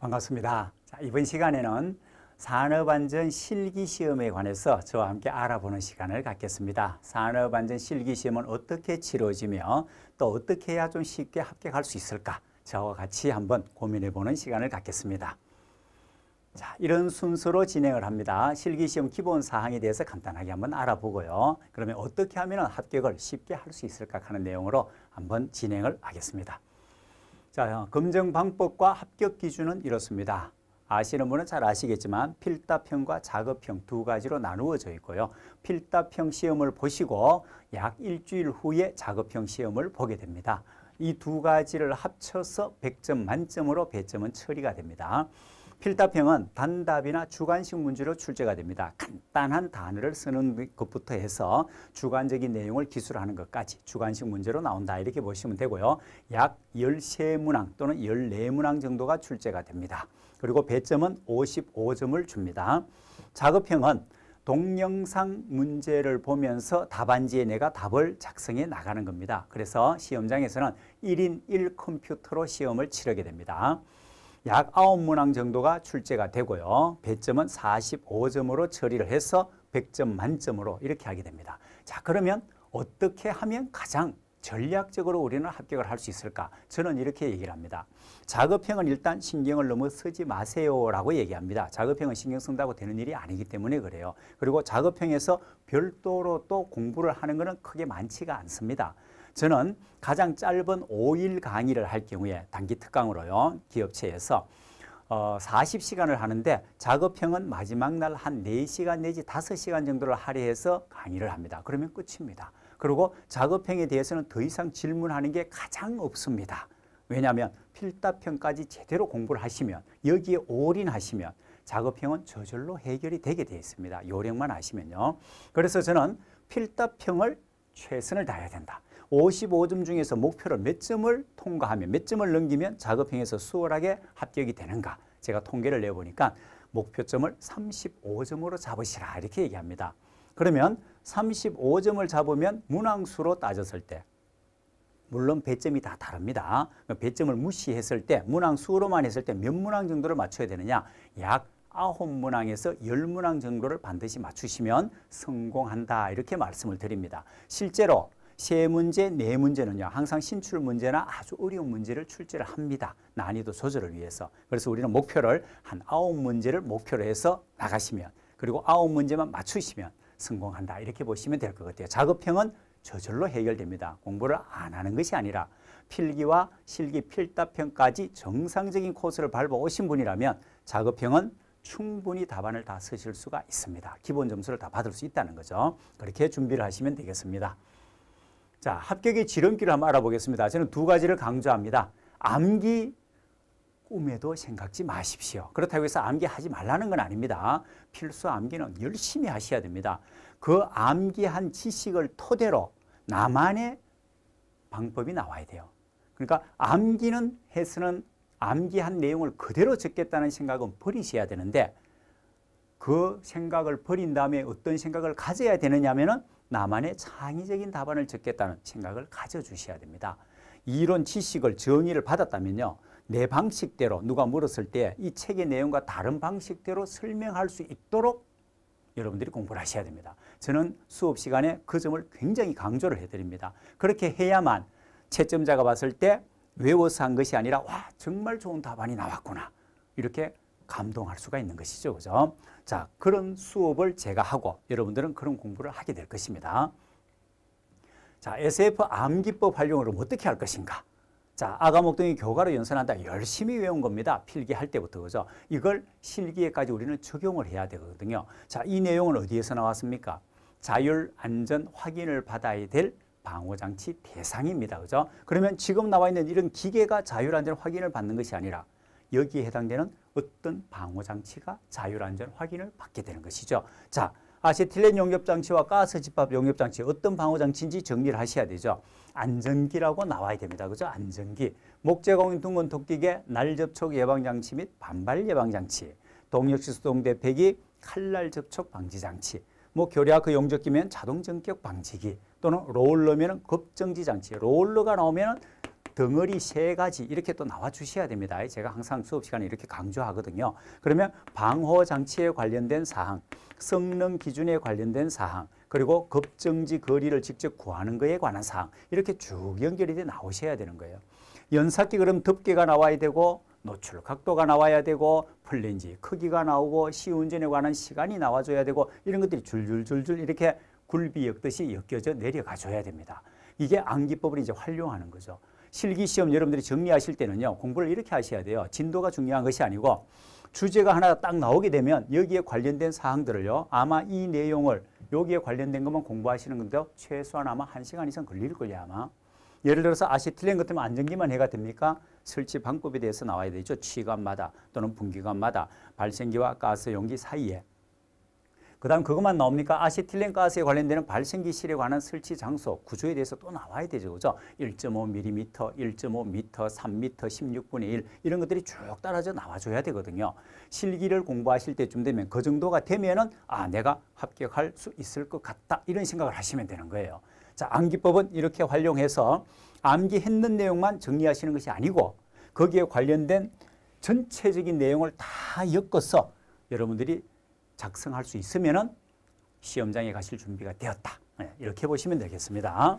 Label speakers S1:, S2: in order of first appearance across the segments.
S1: 반갑습니다. 자, 이번 시간에는 산업안전 실기 시험에 관해서 저와 함께 알아보는 시간을 갖겠습니다. 산업안전 실기 시험은 어떻게 치러지며 또 어떻게 해야 좀 쉽게 합격할 수 있을까? 저와 같이 한번 고민해 보는 시간을 갖겠습니다. 자, 이런 순서로 진행을 합니다. 실기시험 기본 사항에 대해서 간단하게 한번 알아보고요. 그러면 어떻게 하면 합격을 쉽게 할 수 있을까 하는 내용으로 한번 진행을 하겠습니다. 자, 검증 방법과 합격 기준은 이렇습니다. 아시는 분은 잘 아시겠지만 필답형과 작업형 두 가지로 나누어져 있고요. 필답형 시험을 보시고 약 일주일 후에 작업형 시험을 보게 됩니다. 이 두 가지를 합쳐서 100점 만점으로 배점은 처리가 됩니다. 필답형은 단답이나 주관식 문제로 출제가 됩니다. 간단한 단어를 쓰는 것부터 해서 주관적인 내용을 기술하는 것까지 주관식 문제로 나온다 이렇게 보시면 되고요. 약 13문항 또는 14문항 정도가 출제가 됩니다. 그리고 배점은 55점을 줍니다. 작업형은 동영상 문제를 보면서 답안지에 내가 답을 작성해 나가는 겁니다. 그래서 시험장에서는 1인 1컴퓨터로 시험을 치르게 됩니다. 약 9문항 정도가 출제가 되고요. 배점은 45점으로 처리를 해서 100점 만점으로 이렇게 하게 됩니다. 자 그러면 어떻게 하면 가장 전략적으로 우리는 합격을 할 수 있을까? 저는 이렇게 얘기를 합니다. 작업형은 일단 신경을 너무 쓰지 마세요라고 얘기합니다. 작업형은 신경 쓴다고 되는 일이 아니기 때문에 그래요. 그리고 작업형에서 별도로 또 공부를 하는 것은 크게 많지가 않습니다. 저는 가장 짧은 5일 강의를 할 경우에 단기 특강으로요. 기업체에서 어, 40시간을 하는데 작업형은 마지막 날 한 4시간 내지 5시간 정도를 할애해서 강의를 합니다. 그러면 끝입니다. 그리고 작업형에 대해서는 더 이상 질문하는 게 가장 없습니다. 왜냐하면 필답형까지 제대로 공부를 하시면 여기에 올인하시면 작업형은 저절로 해결이 되게 되어 있습니다. 요령만 아시면요. 그래서 저는 필답형을 최선을 다해야 된다. 55점 중에서 목표를 몇 점을 통과하면 몇 점을 넘기면 작업행에서 수월하게 합격이 되는가 제가 통계를 내보니까 목표점을 35점으로 잡으시라 이렇게 얘기합니다. 그러면 35점을 잡으면 문항수로 따졌을 때 물론 배점이 다 다릅니다. 그러니까 배점을 무시했을 때 문항수로만 했을 때 몇 문항 정도를 맞춰야 되느냐 약 9문항에서 10문항 정도를 반드시 맞추시면 성공한다 이렇게 말씀을 드립니다. 실제로 세 문제, 네 문제는요. 항상 신출 문제나 아주 어려운 문제를 출제를 합니다. 난이도 조절을 위해서. 그래서 우리는 목표를 한 아홉 문제를 목표로 해서 나가시면 그리고 아홉 문제만 맞추시면 성공한다. 이렇게 보시면 될 것 같아요. 작업형은 저절로 해결됩니다. 공부를 안 하는 것이 아니라 필기와 실기 필답형까지 정상적인 코스를 밟아 오신 분이라면 작업형은 충분히 답안을 다 쓰실 수가 있습니다. 기본 점수를 다 받을 수 있다는 거죠. 그렇게 준비를 하시면 되겠습니다. 자, 합격의 지름길을 한번 알아보겠습니다. 저는 두 가지를 강조합니다. 암기 꿈에도 생각지 마십시오. 그렇다고 해서 암기하지 말라는 건 아닙니다. 필수 암기는 열심히 하셔야 됩니다. 그 암기한 지식을 토대로 나만의 방법이 나와야 돼요. 그러니까 암기는 해서는 암기한 내용을 그대로 적겠다는 생각은 버리셔야 되는데 그 생각을 버린 다음에 어떤 생각을 가져야 되느냐면은 나만의 창의적인 답안을 적겠다는 생각을 가져주셔야 됩니다. 이론 지식을 정의를 받았다면요. 내 방식대로 누가 물었을 때 이 책의 내용과 다른 방식대로 설명할 수 있도록 여러분들이 공부를 하셔야 됩니다. 저는 수업 시간에 그 점을 굉장히 강조를 해드립니다. 그렇게 해야만 채점자가 봤을 때 외워서 한 것이 아니라 와 정말 좋은 답안이 나왔구나 이렇게 감동할 수가 있는 것이죠. 그죠? 자, 그런 수업을 제가 하고 여러분들은 그런 공부를 하게 될 것입니다. 자, SF 암기법 활용으로 어떻게 할 것인가? 자, 아가목동이 교과로 연산한다. 열심히 외운 겁니다. 필기할 때부터. 그죠? 이걸 실기에까지 우리는 적용을 해야 되거든요. 자, 이 내용은 어디에서 나왔습니까? 자율 안전 확인을 받아야 될 방호장치 대상입니다. 그죠? 그러면 지금 나와 있는 이런 기계가 자율 안전 확인을 받는 것이 아니라 여기에 해당되는 어떤 방호 장치가 자율 안전 확인을 받게 되는 것이죠. 자, 아세틸렌 용접 장치와 가스 집합 용접 장치 어떤 방호 장치인지 정리를 하셔야 되죠. 안전기라고 나와야 됩니다. 그죠? 안전기. 목재공인 둥근 토끼계 날 접촉 예방 장치 및 반발 예방 장치. 동력시 수동 대폐기 칼날 접촉 방지 장치. 뭐 교략 리학 그 용접기면 자동 전격 방지기 또는 롤러면은 급정지 장치. 롤러가 나오면은 덩어리 세 가지 이렇게 또 나와 주셔야 됩니다. 제가 항상 수업 시간에 이렇게 강조하거든요. 그러면 방호 장치에 관련된 사항, 성능 기준에 관련된 사항, 그리고 급정지 거리를 직접 구하는 것에 관한 사항 이렇게 쭉 연결이 돼 나오셔야 되는 거예요. 연삭기 그럼 덮개가 나와야 되고 노출 각도가 나와야 되고 플랜지 크기가 나오고 시운전에 관한 시간이 나와줘야 되고 이런 것들이 줄줄줄줄 이렇게 굴비 엮듯이 엮여져 내려가 줘야 됩니다. 이게 암기법을 이제 활용하는 거죠. 실기시험 여러분들이 정리하실 때는요. 공부를 이렇게 하셔야 돼요. 진도가 중요한 것이 아니고 주제가 하나 딱 나오게 되면 여기에 관련된 사항들을요. 아마 이 내용을 여기에 관련된 것만 공부하시는 건데요. 최소한 아마 한시간 이상 걸릴 거예요. 아마. 예를 들어서 아시틀린것 같은 면 안정기만 해가 됩니까? 설치 방법에 대해서 나와야 되죠. 취관마다 또는 분기관마다 발생기와 가스 용기 사이에 그 다음 그것만 나옵니까? 아시틸렌 가스에 관련되는 발생기실에 관한 설치 장소 구조에 대해서 또 나와야 되죠. 그죠? 1.5mm, 1.5m, 3m, 16분의 1 이런 것들이 쭉 따라져 나와줘야 되거든요. 실기를 공부하실 때쯤 되면 그 정도가 되면은 아, 내가 합격할 수 있을 것 같다. 이런 생각을 하시면 되는 거예요. 자, 암기법은 이렇게 활용해서 암기했는 내용만 정리하시는 것이 아니고 거기에 관련된 전체적인 내용을 다 엮어서 여러분들이 작성할 수 있으면은 시험장에 가실 준비가 되었다. 네, 이렇게 보시면 되겠습니다.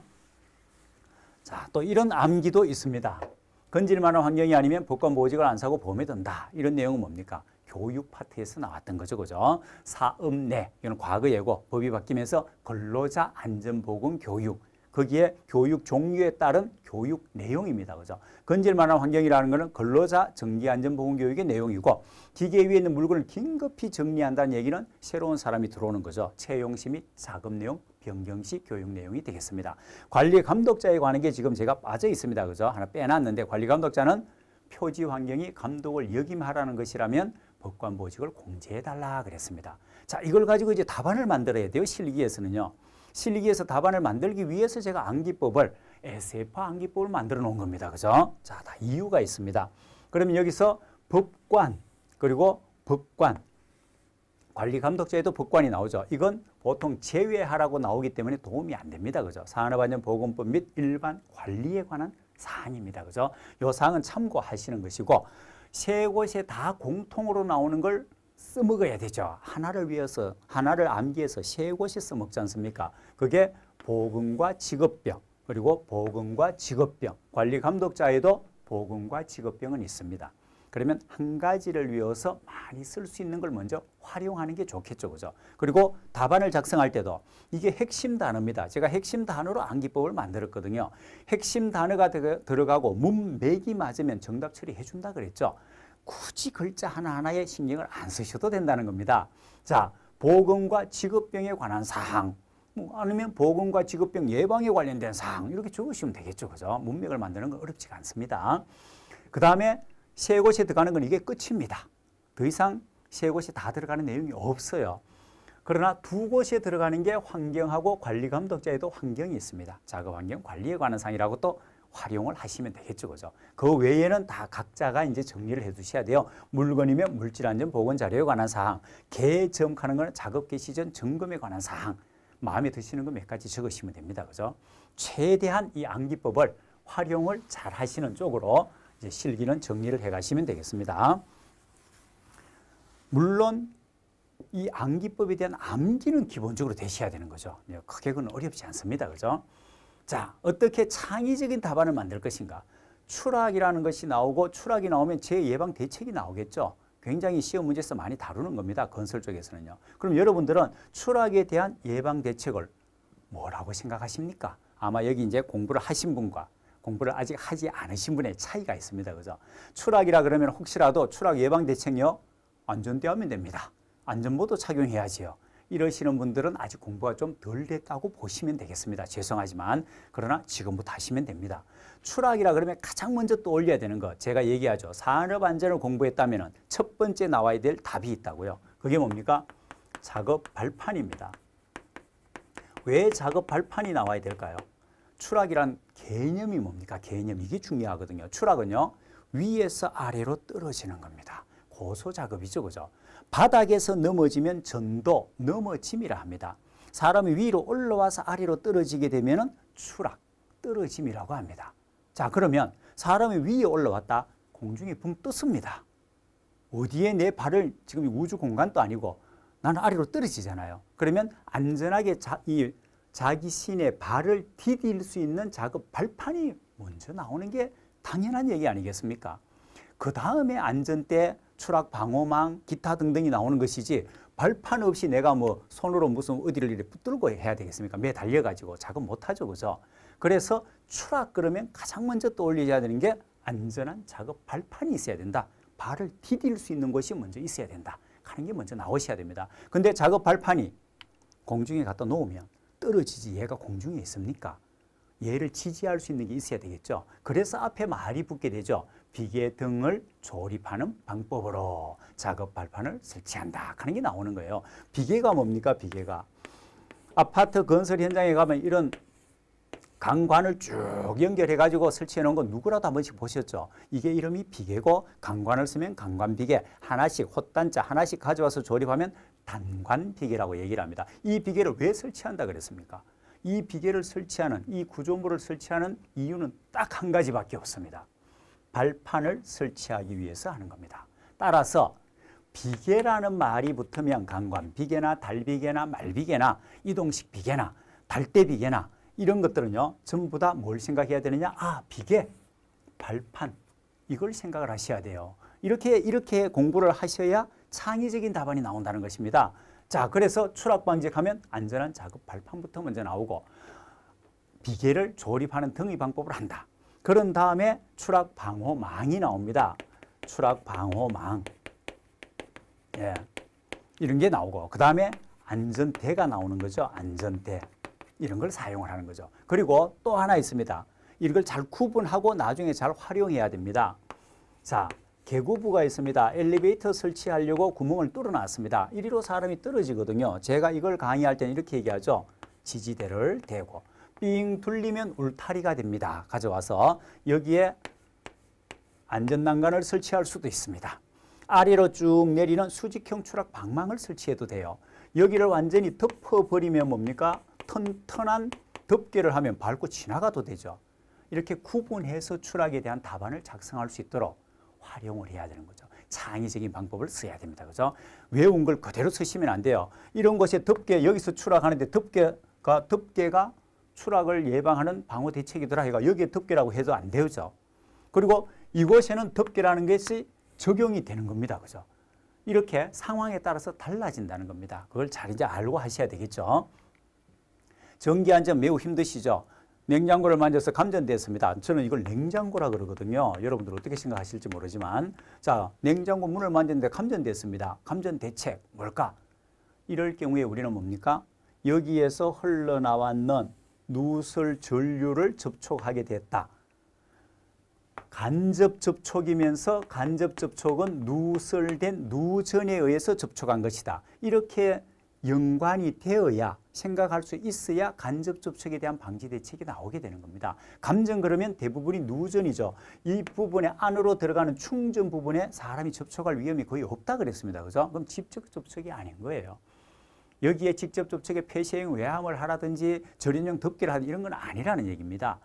S1: 자, 또 이런 암기도 있습니다. 건질만한 환경이 아니면 복권 모직을 안 사고 보험에 든다. 이런 내용은 뭡니까? 교육 파트에서 나왔던 거죠. 그죠? 사음내, 이건 과거 예고, 법이 바뀌면서 근로자 안전보건 교육 거기에 교육 종류에 따른 교육 내용입니다. 그죠? 건질만한 환경이라는 것은 근로자 정기안전보건교육의 내용이고 기계 위에 있는 물건을 긴급히 정리한다는 얘기는 새로운 사람이 들어오는 거죠. 채용시 및 사급 내용, 변경시 교육 내용이 되겠습니다. 관리 감독자에 관한 게 지금 제가 빠져 있습니다. 그죠? 하나 빼놨는데 관리 감독자는 표지 환경이 감독을 역임하라는 것이라면 법관 보직을 공제해달라 그랬습니다. 자, 이걸 가지고 이제 답안을 만들어야 돼요. 실기에서는요. 실기에서 답안을 만들기 위해서 제가 암기법을 SF화 암기법을 만들어 놓은 겁니다. 그죠? 자, 다 이유가 있습니다. 그러면 여기서 법관 그리고 법관 관리감독자에도 법관이 나오죠. 이건 보통 제외하라고 나오기 때문에 도움이 안 됩니다. 그죠? 산업안전보건법 및 일반 관리에 관한 사항입니다. 그죠? 요 사항은 참고하시는 것이고 세 곳에 다 공통으로 나오는 걸 써먹어야 되죠. 하나를 위해서 하나를 암기해서 세 곳이 써먹지 않습니까? 그게 보건과 직업병 그리고 보건과 직업병 관리감독자에도 보건과 직업병은 있습니다. 그러면 한 가지를 위해서 많이 쓸 수 있는 걸 먼저 활용하는 게 좋겠죠. 그죠? 그리고 답안을 작성할 때도 이게 핵심 단어입니다. 제가 핵심 단어로 암기법을 만들었거든요. 핵심 단어가 들어가고 문맥이 맞으면 정답 처리해 준다 그랬죠. 굳이 글자 하나하나에 신경을 안 쓰셔도 된다는 겁니다. 자, 보건과 직업병에 관한 사항, 뭐 아니면 보건과 직업병 예방에 관련된 사항 이렇게 적으시면 되겠죠. 그죠? 문맥을 만드는 건 어렵지가 않습니다. 그 다음에 세 곳에 들어가는 건 이게 끝입니다. 더 이상 세 곳에 다 들어가는 내용이 없어요. 그러나 두 곳에 들어가는 게 환경하고 관리감독자에도 환경이 있습니다. 작업환경 관리에 관한 사항이라고 또 활용을 하시면 되겠죠. 그죠? 그 외에는 다 각자가 이제 정리를 해 두셔야 돼요. 물건이면 물질안전 보건 자료에 관한 사항, 개 점하는 건 작업개 시전 점검에 관한 사항, 마음에 드시는 거 몇 가지 적으시면 됩니다. 그죠? 최대한 이 암기법을 활용을 잘 하시는 쪽으로 이제 실기는 정리를 해 가시면 되겠습니다. 물론 이 암기법에 대한 암기는 기본적으로 되셔야 되는 거죠. 예, 크게 그건 어렵지 않습니다. 그죠? 자, 어떻게 창의적인 답안을 만들 것인가? 추락이라는 것이 나오고 추락이 나오면 재예방 대책이 나오겠죠. 굉장히 시험 문제에서 많이 다루는 겁니다. 건설 쪽에서는요. 그럼 여러분들은 추락에 대한 예방 대책을 뭐라고 생각하십니까? 아마 여기 이제 공부를 하신 분과 공부를 아직 하지 않으신 분의 차이가 있습니다. 그죠? 추락이라 그러면 혹시라도 추락 예방 대책요. 안전대하면 됩니다. 안전보도 착용해야지요. 이러시는 분들은 아직 공부가 좀 덜 됐다고 보시면 되겠습니다. 죄송하지만 그러나 지금부터 하시면 됩니다. 추락이라 그러면 가장 먼저 떠올려야 되는 것 제가 얘기하죠. 산업 안전을 공부했다면 첫 번째 나와야 될 답이 있다고요. 그게 뭡니까? 작업 발판입니다. 왜 작업 발판이 나와야 될까요? 추락이란 개념이 뭡니까? 개념 이게 중요하거든요. 추락은요. 위에서 아래로 떨어지는 겁니다. 보소 작업이죠. 그죠? 바닥에서 넘어지면 전도, 넘어짐이라 합니다. 사람이 위로 올라와서 아래로 떨어지게 되면 추락, 떨어짐이라고 합니다. 자, 그러면 사람이 위에 올라왔다. 공중에 붕 떴습니다. 어디에 내 발을 지금 우주 공간도 아니고 나는 아래로 떨어지잖아요. 그러면 안전하게 자, 이 자기 신의 발을 디딜 수 있는 작업 발판이 먼저 나오는 게 당연한 얘기 아니겠습니까? 그 다음에 안전대 추락 방어망 기타 등등이 나오는 것이지 발판 없이 내가 뭐 손으로 무슨 어디를 이렇게 붙들고 해야 되겠습니까? 매달려 가지고 작업 못 하죠. 그죠? 그래서 추락 그러면 가장 먼저 떠올리셔야 되는 게 안전한 작업 발판이 있어야 된다. 발을 디딜 수 있는 것이 먼저 있어야 된다. 하는 게 먼저 나오셔야 됩니다. 근데 작업 발판이 공중에 갖다 놓으면 떨어지지 얘가 공중에 있습니까? 얘를 지지할 수 있는 게 있어야 되겠죠. 그래서 앞에 말이 붙게 되죠. 비계 등을 조립하는 방법으로 작업 발판을 설치한다 하는 게 나오는 거예요. 비계가 뭡니까? 비계가. 아파트 건설 현장에 가면 이런 강관을 쭉 연결해 가지고 설치해 놓은 거 누구라도 한 번씩 보셨죠? 이게 이름이 비계고 강관을 쓰면 강관 비계 하나씩 헛단자 하나씩 가져와서 조립하면 단관 비계라고 얘기를 합니다. 이 비계를 왜 설치한다 그랬습니까? 이 비계를 설치하는 이 구조물을 설치하는 이유는 딱 한 가지밖에 없습니다. 발판을 설치하기 위해서 하는 겁니다. 따라서 비계라는 말이 붙으면 강관, 비계나 달비계나 말비계나 이동식 비계나 달대비계나 이런 것들은요. 전부 다 뭘 생각해야 되느냐? 아, 비계, 발판 이걸 생각을 하셔야 돼요. 이렇게 이렇게 공부를 하셔야 창의적인 답안이 나온다는 것입니다. 자, 그래서 추락 방직하면 안전한 작업 발판부터 먼저 나오고 비계를 조립하는 등의 방법을 한다. 그런 다음에 추락 방호망이 나옵니다. 추락 방호망. 예. 이런 게 나오고 그 다음에 안전대가 나오는 거죠. 안전대. 이런 걸 사용을 하는 거죠. 그리고 또 하나 있습니다. 이걸 잘 구분하고 나중에 잘 활용해야 됩니다. 자, 개구부가 있습니다. 엘리베이터 설치하려고 구멍을 뚫어놨습니다. 이리로 사람이 떨어지거든요. 제가 이걸 강의할 때는 이렇게 얘기하죠. 지지대를 대고. 삥돌리면 울타리가 됩니다. 가져와서 여기에 안전난간을 설치할 수도 있습니다. 아래로 쭉 내리는 수직형 추락 방망을 설치해도 돼요. 여기를 완전히 덮어버리면 뭡니까? 튼튼한 덮개를 하면 밟고 지나가도 되죠. 이렇게 구분해서 추락에 대한 답안을 작성할 수 있도록 활용을 해야 되는 거죠. 창의적인 방법을 써야 됩니다. 그죠? 외운 걸 그대로 쓰시면 안 돼요. 이런 곳에 덮개, 여기서 추락하는데 덮개가, 덮개가 추락을 예방하는 방어 대책이더라 해가 여기에 덮개라고 해도 안 되죠. 그리고 이곳에는 덮개라는 것이 적용이 되는 겁니다. 그죠? 이렇게 상황에 따라서 달라진다는 겁니다. 그걸 잘 이제 알고 하셔야 되겠죠. 전기 안전 매우 힘드시죠? 냉장고를 만져서 감전됐습니다. 저는 이걸 냉장고라 그러거든요. 여러분들 어떻게 생각하실지 모르지만 자 냉장고 문을 만졌는데 감전됐습니다. 감전 대책 뭘까? 이럴 경우에 우리는 뭡니까? 여기에서 흘러나왔는 누설 전류를 접촉하게 됐다. 간접 접촉이면서 간접 접촉은 누설된 누전에 의해서 접촉한 것이다. 이렇게 연관이 되어야 생각할 수 있어야 간접 접촉에 대한 방지 대책이 나오게 되는 겁니다. 감전 그러면 대부분이 누전이죠. 이 부분에 안으로 들어가는 충전 부분에 사람이 접촉할 위험이 거의 없다 그랬습니다. 그죠? 그럼 직접 접촉이 아닌 거예요. 여기에 직접 접촉의 폐쇄형 외함을 하라든지 절연형 덮개를 하든 이런 건 아니라는 얘기입니다.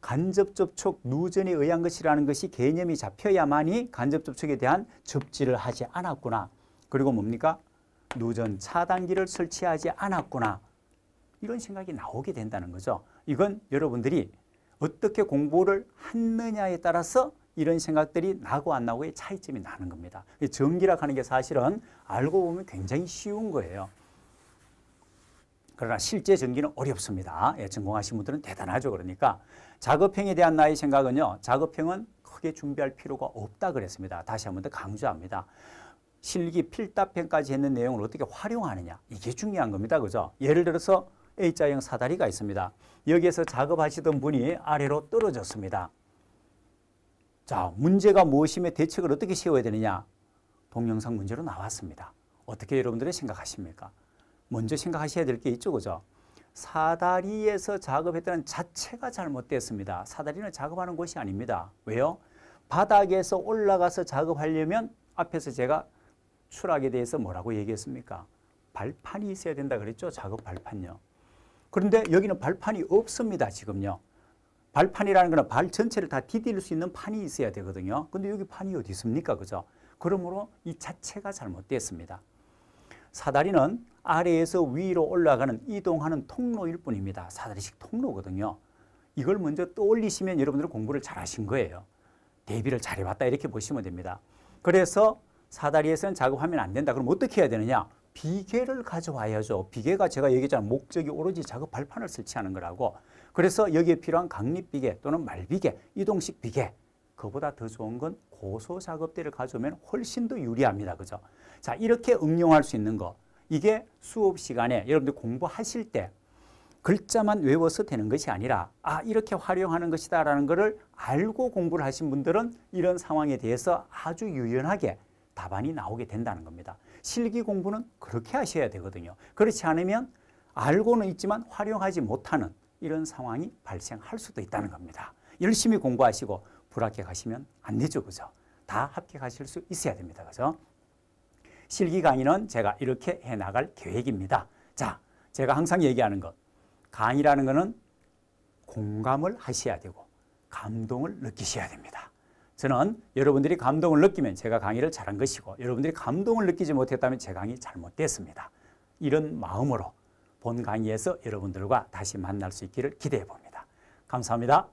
S1: 간접 접촉 누전에 의한 것이라는 것이 개념이 잡혀야만이 간접 접촉에 대한 접지를 하지 않았구나. 그리고 뭡니까? 누전 차단기를 설치하지 않았구나. 이런 생각이 나오게 된다는 거죠. 이건 여러분들이 어떻게 공부를 했느냐에 따라서 이런 생각들이 나고 안 나고의 차이점이 나는 겁니다. 전기락 하는 게 사실은 알고 보면 굉장히 쉬운 거예요. 그러나 실제 전기는 어렵습니다. 예, 전공하신 분들은 대단하죠. 그러니까 작업형에 대한 나의 생각은요. 작업형은 크게 준비할 필요가 없다 그랬습니다. 다시 한 번 더 강조합니다. 실기 필답형까지 했는 내용을 어떻게 활용하느냐 이게 중요한 겁니다. 그죠? 예를 들어서 A자형 사다리가 있습니다. 여기에서 작업하시던 분이 아래로 떨어졌습니다. 자, 문제가 무엇이며 대책을 어떻게 세워야 되느냐? 동영상 문제로 나왔습니다. 어떻게 여러분들이 생각하십니까? 먼저 생각하셔야 될 게 있죠. 그죠? 사다리에서 작업했다는 자체가 잘못됐습니다. 사다리는 작업하는 곳이 아닙니다. 왜요? 바닥에서 올라가서 작업하려면 앞에서 제가 추락에 대해서 뭐라고 얘기했습니까? 발판이 있어야 된다 그랬죠? 작업 발판요. 그런데 여기는 발판이 없습니다. 지금요. 발판이라는 거는 발 전체를 다 디딜 수 있는 판이 있어야 되거든요. 근데 여기 판이 어디 있습니까? 그죠? 그러므로 이 자체가 잘못됐습니다. 사다리는 아래에서 위로 올라가는 이동하는 통로일 뿐입니다. 사다리식 통로거든요. 이걸 먼저 떠올리시면 여러분들은 공부를 잘하신 거예요. 대비를 잘해봤다 이렇게 보시면 됩니다. 그래서 사다리에서는 작업하면 안 된다. 그럼 어떻게 해야 되느냐? 비계를 가져와야죠. 비계가 제가 얘기했잖아요. 목적이 오로지 작업 발판을 설치하는 거라고. 그래서 여기에 필요한 강립비계 또는 말비계, 이동식 비계. 그보다 더 좋은 건 고소작업대를 가져오면 훨씬 더 유리합니다. 그죠? 자, 이렇게 응용할 수 있는 거. 이게 수업 시간에 여러분들 공부하실 때 글자만 외워서 되는 것이 아니라 아 이렇게 활용하는 것이다 라는 것을 알고 공부를 하신 분들은 이런 상황에 대해서 아주 유연하게 답안이 나오게 된다는 겁니다. 실기 공부는 그렇게 하셔야 되거든요. 그렇지 않으면 알고는 있지만 활용하지 못하는 이런 상황이 발생할 수도 있다는 겁니다. 열심히 공부하시고 불합격하시면 안 되죠. 그죠? 다 합격하실 수 있어야 됩니다. 그죠? 실기 강의는 제가 이렇게 해 나갈 계획입니다. 자, 제가 항상 얘기하는 것. 강의라는 것은 공감을 하셔야 되고 감동을 느끼셔야 됩니다. 저는 여러분들이 감동을 느끼면 제가 강의를 잘한 것이고 여러분들이 감동을 느끼지 못했다면 제 강의 잘못됐습니다. 이런 마음으로 본 강의에서 여러분들과 다시 만날 수 있기를 기대해 봅니다. 감사합니다.